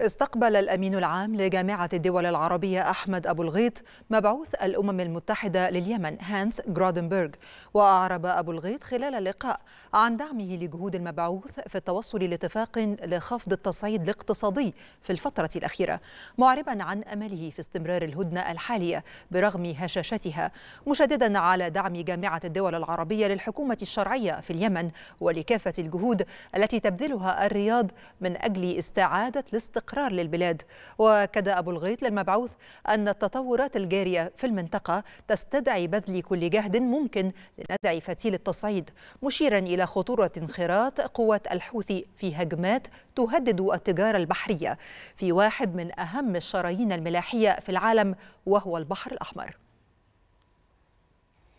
استقبل الأمين العام لجامعة الدول العربية أحمد أبو الغيط مبعوث الأمم المتحدة لليمن هانس جرادنبرغ وأعرب أبو الغيط خلال اللقاء عن دعمه لجهود المبعوث في التوصل لاتفاق لخفض التصعيد الاقتصادي في الفترة الأخيرة معربا عن أمله في استمرار الهدنة الحالية برغم هشاشتها مشددا على دعم جامعة الدول العربية للحكومة الشرعية في اليمن ولكافة الجهود التي تبذلها الرياض من أجل استعادة الاستقرار الاستقرار للبلاد واكد أبو الغيط للمبعوث أن التطورات الجارية في المنطقة تستدعي بذل كل جهد ممكن لنزع فتيل التصعيد مشيرا إلى خطورة انخراط قوات الحوثي في هجمات تهدد التجارة البحرية في واحد من أهم الشرايين الملاحية في العالم وهو البحر الأحمر